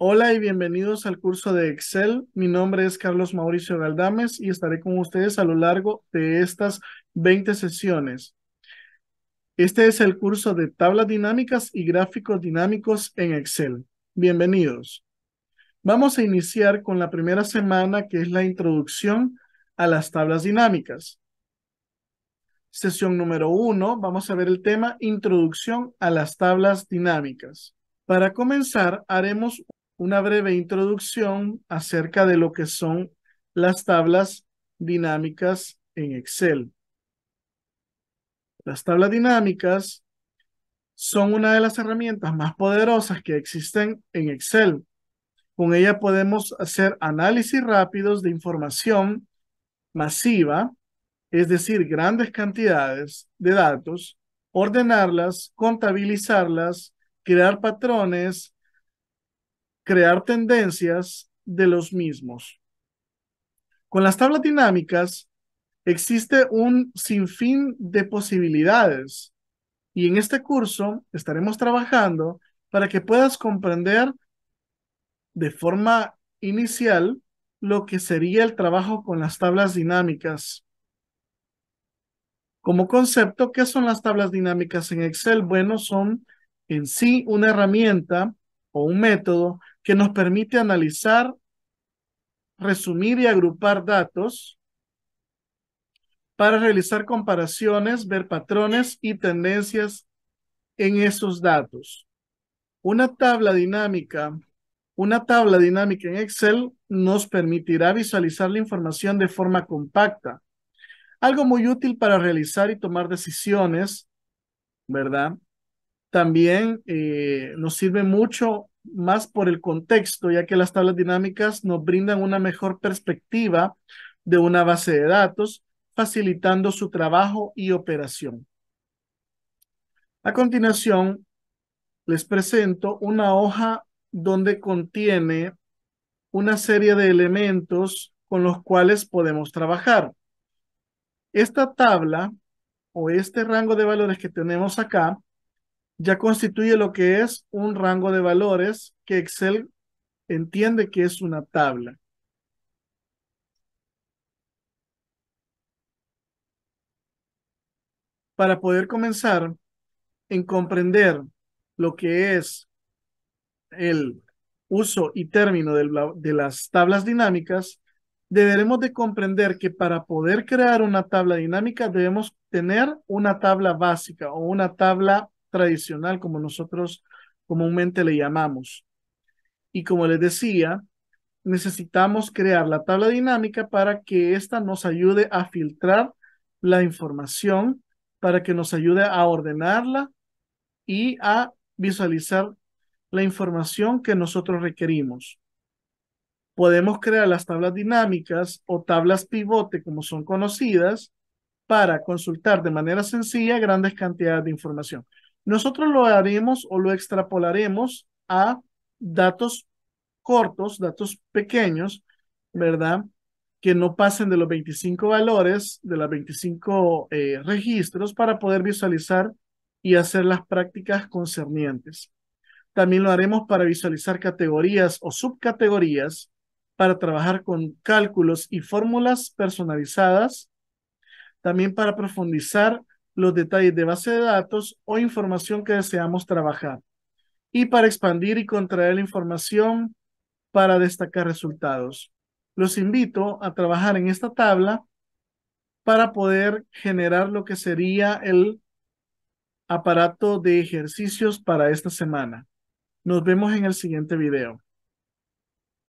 Hola y bienvenidos al curso de Excel. Mi nombre es Carlos Mauricio Galdames y estaré con ustedes a lo largo de estas 20 sesiones. Este es el curso de tablas dinámicas y gráficos dinámicos en Excel. Bienvenidos. Vamos a iniciar con la primera semana que es la introducción a las tablas dinámicas. Sesión número uno. vamos a ver el tema introducción a las tablas dinámicas. Para comenzar, haremos una breve introducción acerca de lo que son las tablas dinámicas en Excel. Las tablas dinámicas son una de las herramientas más poderosas que existen en Excel. Con ella podemos hacer análisis rápidos de información masiva, es decir, grandes cantidades de datos, ordenarlas, contabilizarlas, crear patrones, crear tendencias de los mismos. Con las tablas dinámicas existe un sinfín de posibilidades y en este curso estaremos trabajando para que puedas comprender de forma inicial lo que sería el trabajo con las tablas dinámicas. Como concepto, ¿qué son las tablas dinámicas en Excel? Bueno, son en sí una herramienta o un método que nos permite analizar, resumir y agrupar datos para realizar comparaciones, ver patrones y tendencias en esos datos. Una tabla dinámica, una tabla dinámica en Excel nos permitirá visualizar la información de forma compacta. Algo muy útil para realizar y tomar decisiones, ¿verdad? También eh, nos sirve mucho más por el contexto, ya que las tablas dinámicas nos brindan una mejor perspectiva de una base de datos, facilitando su trabajo y operación. A continuación, les presento una hoja donde contiene una serie de elementos con los cuales podemos trabajar. Esta tabla o este rango de valores que tenemos acá ya constituye lo que es un rango de valores que Excel entiende que es una tabla. Para poder comenzar en comprender lo que es el uso y término de, las tablas dinámicas, deberemos de comprender que para poder crear una tabla dinámica debemos tener una tabla básica o una tabla tradicional, como nosotros comúnmente le llamamos. Y como les decía, necesitamos crear la tabla dinámica para que ésta nos ayude a filtrar la información, para que nos ayude a ordenarla y a visualizar la información que nosotros requerimos. Podemos crear las tablas dinámicas o tablas pivote, como son conocidas, para consultar de manera sencilla grandes cantidades de información. Nosotros lo haremos o lo extrapolaremos a datos cortos, datos pequeños, ¿verdad? Que no pasen de los 25 valores, de los 25 eh, registros para poder visualizar y hacer las prácticas concernientes. También lo haremos para visualizar categorías o subcategorías, para trabajar con cálculos y fórmulas personalizadas, también para profundizar los detalles de base de datos o información que deseamos trabajar y para expandir y contraer la información para destacar resultados. Los invito a trabajar en esta tabla para poder generar lo que sería el aparato de ejercicios para esta semana. Nos vemos en el siguiente video.